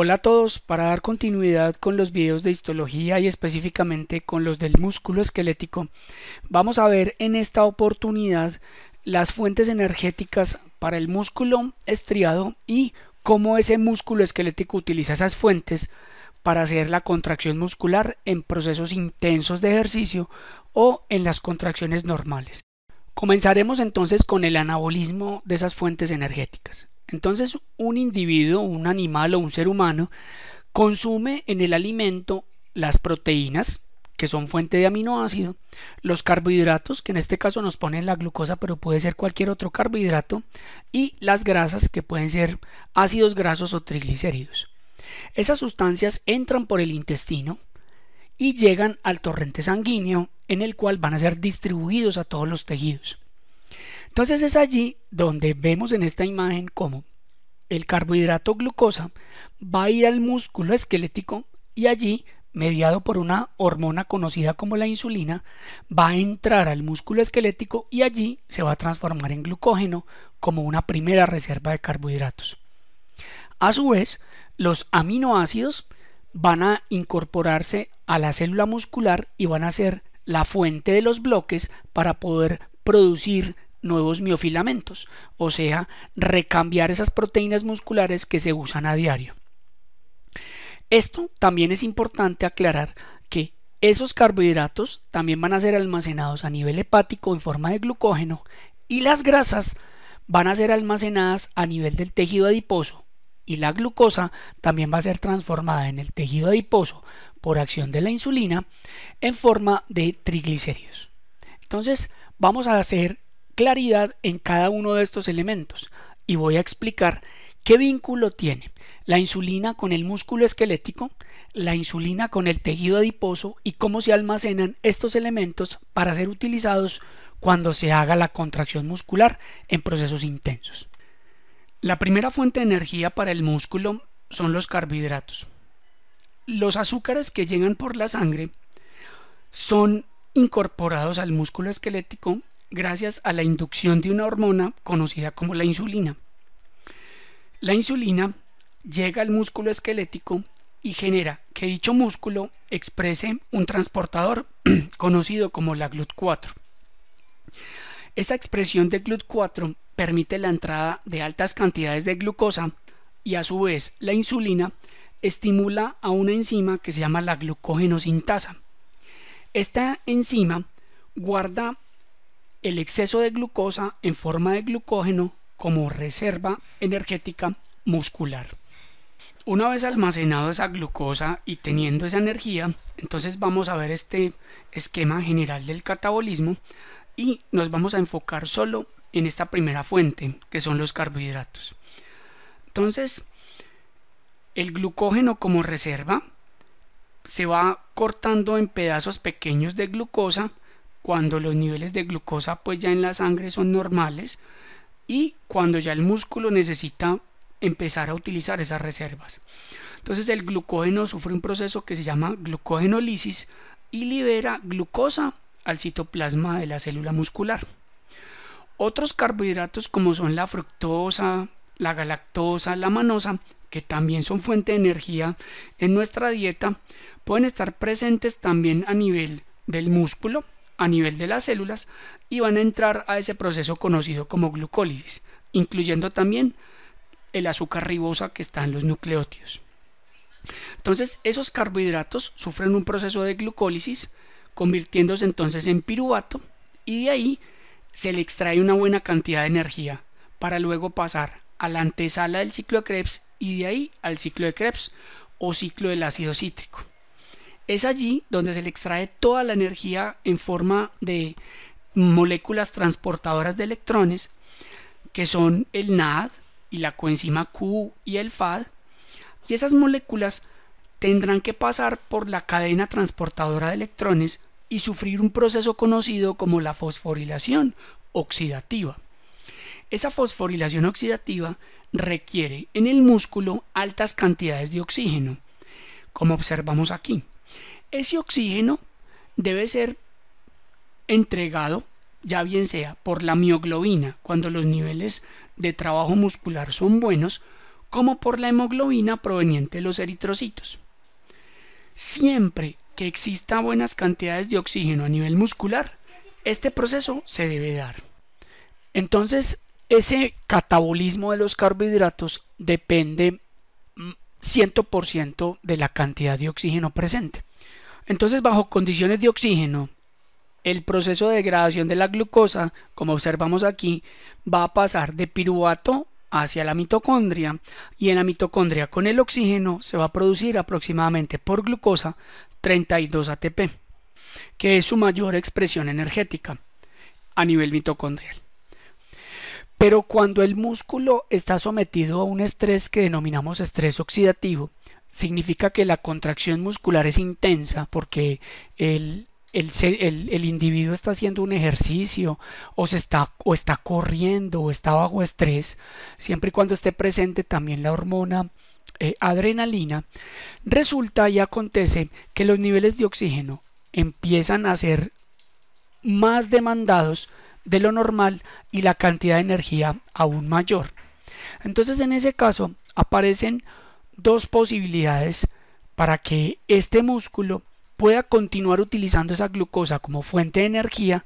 Hola a todos, para dar continuidad con los videos de histología y específicamente con los del músculo esquelético, vamos a ver en esta oportunidad las fuentes energéticas para el músculo estriado y cómo ese músculo esquelético utiliza esas fuentes para hacer la contracción muscular en procesos intensos de ejercicio o en las contracciones normales. Comenzaremos entonces con el anabolismo de esas fuentes energéticas. Entonces, un individuo, un animal o un ser humano, consume en el alimento las proteínas, que son fuente de aminoácido, los carbohidratos, que en este caso nos ponen la glucosa, pero puede ser cualquier otro carbohidrato, y las grasas, que pueden ser ácidos grasos o triglicéridos. Esas sustancias entran por el intestino y llegan al torrente sanguíneo, en el cual van a ser distribuidos a todos los tejidos. Entonces es allí donde vemos en esta imagen cómo el carbohidrato glucosa va a ir al músculo esquelético y allí, mediado por una hormona conocida como la insulina, va a entrar al músculo esquelético y allí se va a transformar en glucógeno como una primera reserva de carbohidratos. A su vez, los aminoácidos van a incorporarse a la célula muscular y van a ser la fuente de los bloques para poder producir nuevos miofilamentos, o sea, recambiar esas proteínas musculares que se usan a diario. Esto también es importante aclarar que esos carbohidratos también van a ser almacenados a nivel hepático en forma de glucógeno y las grasas van a ser almacenadas a nivel del tejido adiposo y la glucosa también va a ser transformada en el tejido adiposo por acción de la insulina en forma de triglicéridos. Entonces vamos a hacer claridad en cada uno de estos elementos y voy a explicar qué vínculo tiene la insulina con el músculo esquelético, la insulina con el tejido adiposo y cómo se almacenan estos elementos para ser utilizados cuando se haga la contracción muscular en procesos intensos. La primera fuente de energía para el músculo son los carbohidratos. Los azúcares que llegan por la sangre son incorporados al músculo esquelético gracias a la inducción de una hormona conocida como la insulina. La insulina llega al músculo esquelético y genera que dicho músculo exprese un transportador conocido como la GLUT4. esta expresión de GLUT4 permite la entrada de altas cantidades de glucosa y a su vez la insulina estimula a una enzima que se llama la glucógeno sintasa. Esta enzima guarda el exceso de glucosa en forma de glucógeno como reserva energética muscular. Una vez almacenado esa glucosa y teniendo esa energía, entonces vamos a ver este esquema general del catabolismo y nos vamos a enfocar solo en esta primera fuente, que son los carbohidratos. Entonces, el glucógeno como reserva se va cortando en pedazos pequeños de glucosa cuando los niveles de glucosa pues ya en la sangre son normales y cuando ya el músculo necesita empezar a utilizar esas reservas. Entonces el glucógeno sufre un proceso que se llama glucogenolisis y libera glucosa al citoplasma de la célula muscular. Otros carbohidratos como son la fructosa, la galactosa, la manosa, que también son fuente de energía en nuestra dieta, pueden estar presentes también a nivel del músculo a nivel de las células y van a entrar a ese proceso conocido como glucólisis, incluyendo también el azúcar ribosa que está en los nucleótidos. Entonces, esos carbohidratos sufren un proceso de glucólisis, convirtiéndose entonces en piruvato y de ahí se le extrae una buena cantidad de energía para luego pasar a la antesala del ciclo de Krebs y de ahí al ciclo de Krebs o ciclo del ácido cítrico. Es allí donde se le extrae toda la energía en forma de moléculas transportadoras de electrones, que son el NAD y la coenzima Q y el FAD, y esas moléculas tendrán que pasar por la cadena transportadora de electrones y sufrir un proceso conocido como la fosforilación oxidativa. Esa fosforilación oxidativa requiere en el músculo altas cantidades de oxígeno, como observamos aquí. Ese oxígeno debe ser entregado ya bien sea por la mioglobina cuando los niveles de trabajo muscular son buenos, como por la hemoglobina proveniente de los eritrocitos. Siempre que exista buenas cantidades de oxígeno a nivel muscular, este proceso se debe dar. Entonces, ese catabolismo de los carbohidratos depende 100% mm, de la cantidad de oxígeno presente. Entonces, bajo condiciones de oxígeno, el proceso de degradación de la glucosa, como observamos aquí, va a pasar de piruvato hacia la mitocondria y en la mitocondria con el oxígeno se va a producir aproximadamente por glucosa 32 ATP, que es su mayor expresión energética a nivel mitocondrial. Pero cuando el músculo está sometido a un estrés que denominamos estrés oxidativo, significa que la contracción muscular es intensa porque el, el, individuo está haciendo un ejercicio o, se está, o está corriendo o está bajo estrés, siempre y cuando esté presente también la hormona eh, adrenalina, resulta y acontece que los niveles de oxígeno empiezan a ser más demandados de lo normal y la cantidad de energía aún mayor. Entonces en ese caso aparecen dos posibilidades para que este músculo pueda continuar utilizando esa glucosa como fuente de energía,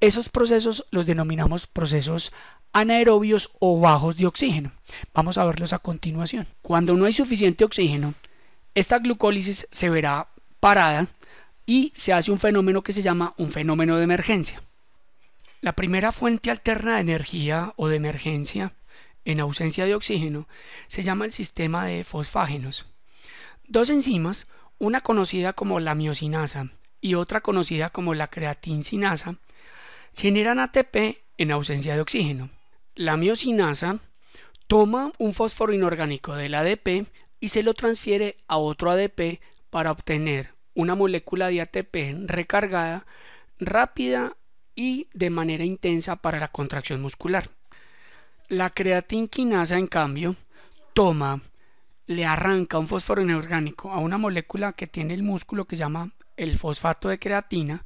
esos procesos los denominamos procesos anaerobios o bajos de oxígeno. Vamos a verlos a continuación. Cuando no hay suficiente oxígeno, esta glucólisis se verá parada y se hace un fenómeno que se llama un fenómeno de emergencia. La primera fuente alterna de energía o de emergencia en ausencia de oxígeno se llama el sistema de fosfágenos. Dos enzimas, una conocida como la miocinasa y otra conocida como la creatinsinasa, generan ATP en ausencia de oxígeno. La miocinasa toma un fósforo inorgánico del ADP y se lo transfiere a otro ADP para obtener una molécula de ATP recargada, rápida y de manera intensa para la contracción muscular. La creatinquinasa, en cambio, toma, le arranca un fósforo inorgánico a una molécula que tiene el músculo que se llama el fosfato de creatina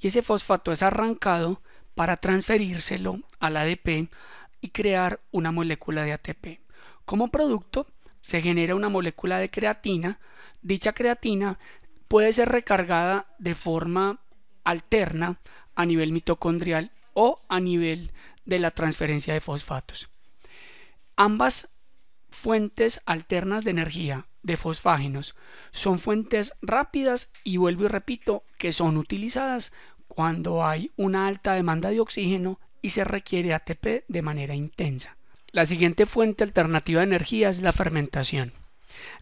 y ese fosfato es arrancado para transferírselo al ADP y crear una molécula de ATP. Como producto, se genera una molécula de creatina. Dicha creatina puede ser recargada de forma alterna a nivel mitocondrial o a nivel de la transferencia de fosfatos. Ambas fuentes alternas de energía de fosfágenos son fuentes rápidas y vuelvo y repito que son utilizadas cuando hay una alta demanda de oxígeno y se requiere ATP de manera intensa. La siguiente fuente alternativa de energía es la fermentación.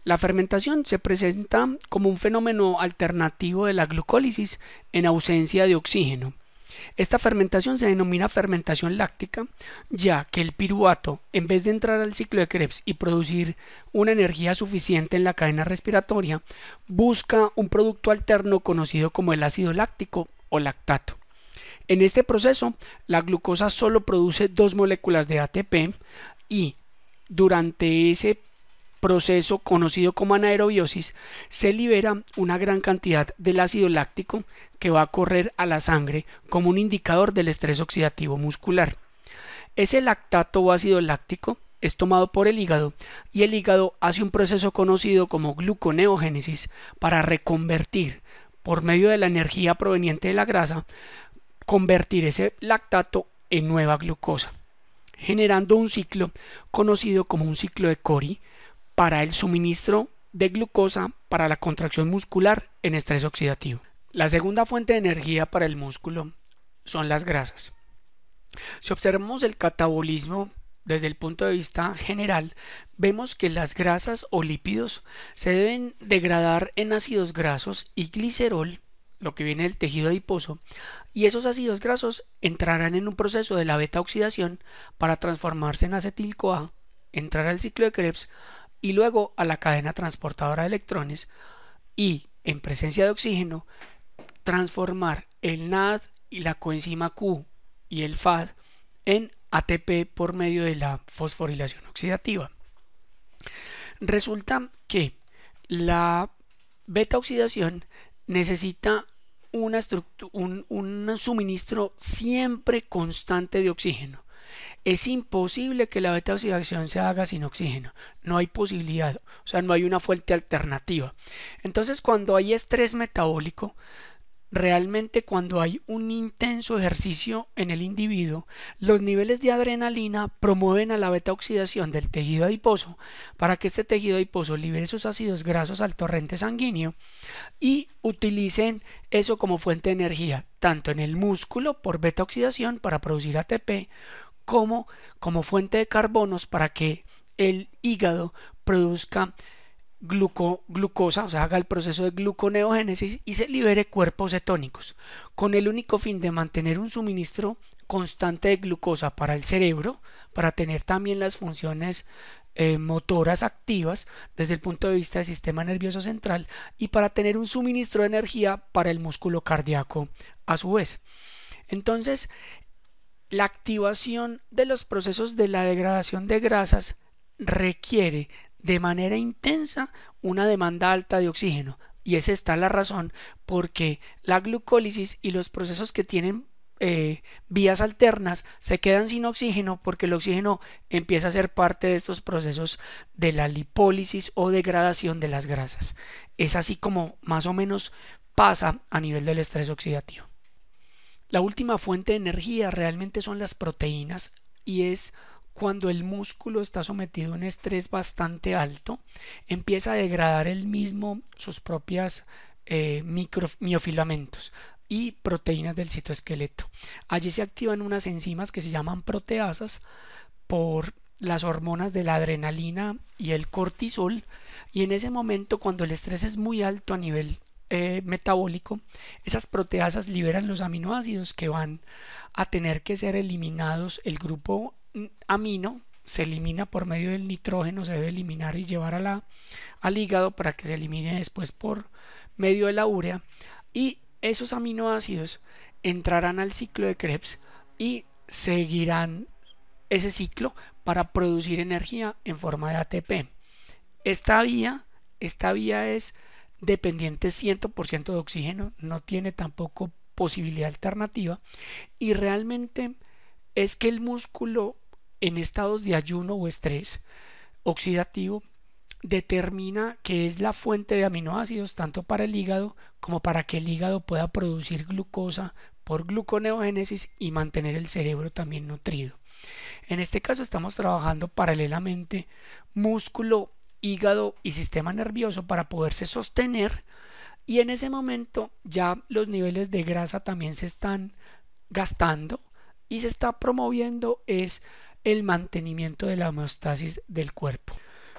La fermentación se presenta como un fenómeno alternativo de la glucólisis en ausencia de oxígeno esta fermentación se denomina fermentación láctica, ya que el piruato, en vez de entrar al ciclo de Krebs y producir una energía suficiente en la cadena respiratoria, busca un producto alterno conocido como el ácido láctico o lactato. En este proceso, la glucosa solo produce dos moléculas de ATP y durante ese proceso conocido como anaerobiosis, se libera una gran cantidad del ácido láctico que va a correr a la sangre como un indicador del estrés oxidativo muscular. Ese lactato o ácido láctico es tomado por el hígado y el hígado hace un proceso conocido como gluconeogénesis para reconvertir por medio de la energía proveniente de la grasa, convertir ese lactato en nueva glucosa, generando un ciclo conocido como un ciclo de Cori, para el suministro de glucosa para la contracción muscular en estrés oxidativo. La segunda fuente de energía para el músculo son las grasas. Si observamos el catabolismo desde el punto de vista general, vemos que las grasas o lípidos se deben degradar en ácidos grasos y glicerol, lo que viene del tejido adiposo, y esos ácidos grasos entrarán en un proceso de la beta oxidación para transformarse en acetil-CoA, entrar al ciclo de Krebs y luego a la cadena transportadora de electrones y en presencia de oxígeno transformar el NAD y la coenzima Q y el FAD en ATP por medio de la fosforilación oxidativa. Resulta que la beta oxidación necesita un suministro siempre constante de oxígeno es imposible que la beta oxidación se haga sin oxígeno. No hay posibilidad. O sea, no hay una fuente alternativa. Entonces, cuando hay estrés metabólico, realmente cuando hay un intenso ejercicio en el individuo, los niveles de adrenalina promueven a la beta oxidación del tejido adiposo para que este tejido adiposo libere sus ácidos grasos al torrente sanguíneo y utilicen eso como fuente de energía, tanto en el músculo por beta oxidación para producir ATP como, como fuente de carbonos para que el hígado produzca gluco, glucosa, o sea, haga el proceso de gluconeogénesis y se libere cuerpos cetónicos, con el único fin de mantener un suministro constante de glucosa para el cerebro, para tener también las funciones eh, motoras activas desde el punto de vista del sistema nervioso central y para tener un suministro de energía para el músculo cardíaco a su vez. Entonces, la activación de los procesos de la degradación de grasas requiere de manera intensa una demanda alta de oxígeno y esa está la razón porque la glucólisis y los procesos que tienen eh, vías alternas se quedan sin oxígeno porque el oxígeno empieza a ser parte de estos procesos de la lipólisis o degradación de las grasas. Es así como más o menos pasa a nivel del estrés oxidativo. La última fuente de energía realmente son las proteínas y es cuando el músculo está sometido a un estrés bastante alto, empieza a degradar el mismo sus propias eh, miofilamentos y proteínas del citoesqueleto. Allí se activan unas enzimas que se llaman proteasas por las hormonas de la adrenalina y el cortisol y en ese momento cuando el estrés es muy alto a nivel eh, metabólico, esas proteasas liberan los aminoácidos que van a tener que ser eliminados. El grupo mm, amino se elimina por medio del nitrógeno, se debe eliminar y llevar a la, al hígado para que se elimine después por medio de la urea. Y esos aminoácidos entrarán al ciclo de Krebs y seguirán ese ciclo para producir energía en forma de ATP. Esta vía, esta vía es dependiente 100% de oxígeno, no tiene tampoco posibilidad alternativa y realmente es que el músculo en estados de ayuno o estrés oxidativo determina que es la fuente de aminoácidos tanto para el hígado como para que el hígado pueda producir glucosa por gluconeogénesis y mantener el cerebro también nutrido. En este caso estamos trabajando paralelamente músculo hígado y sistema nervioso para poderse sostener y en ese momento ya los niveles de grasa también se están gastando y se está promoviendo es el mantenimiento de la homeostasis del cuerpo.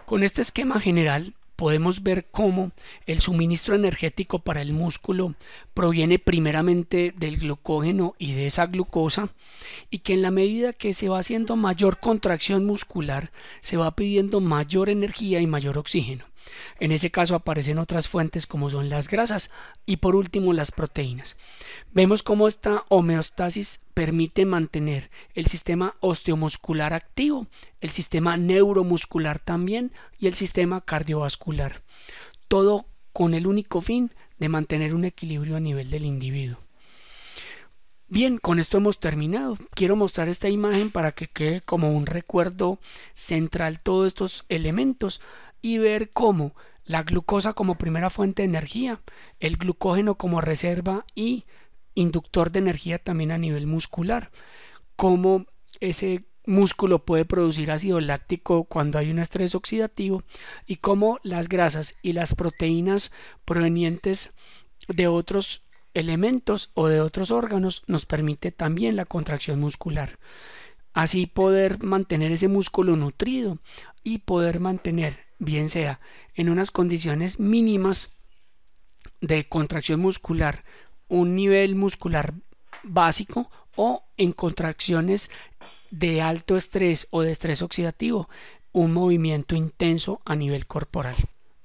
Con este esquema general podemos ver cómo el suministro energético para el músculo proviene primeramente del glucógeno y de esa glucosa y que en la medida que se va haciendo mayor contracción muscular se va pidiendo mayor energía y mayor oxígeno. En ese caso aparecen otras fuentes como son las grasas y por último las proteínas. Vemos cómo esta homeostasis permite mantener el sistema osteomuscular activo, el sistema neuromuscular también y el sistema cardiovascular. Todo con el único fin de mantener un equilibrio a nivel del individuo. Bien, con esto hemos terminado. Quiero mostrar esta imagen para que quede como un recuerdo central todos estos elementos y ver cómo la glucosa como primera fuente de energía, el glucógeno como reserva y inductor de energía también a nivel muscular, cómo ese músculo puede producir ácido láctico cuando hay un estrés oxidativo y cómo las grasas y las proteínas provenientes de otros elementos o de otros órganos nos permite también la contracción muscular. Así poder mantener ese músculo nutrido y poder mantener bien sea en unas condiciones mínimas de contracción muscular, un nivel muscular básico o en contracciones de alto estrés o de estrés oxidativo, un movimiento intenso a nivel corporal.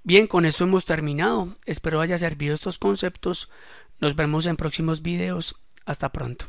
Bien, con esto hemos terminado. Espero haya servido estos conceptos. Nos vemos en próximos videos. Hasta pronto.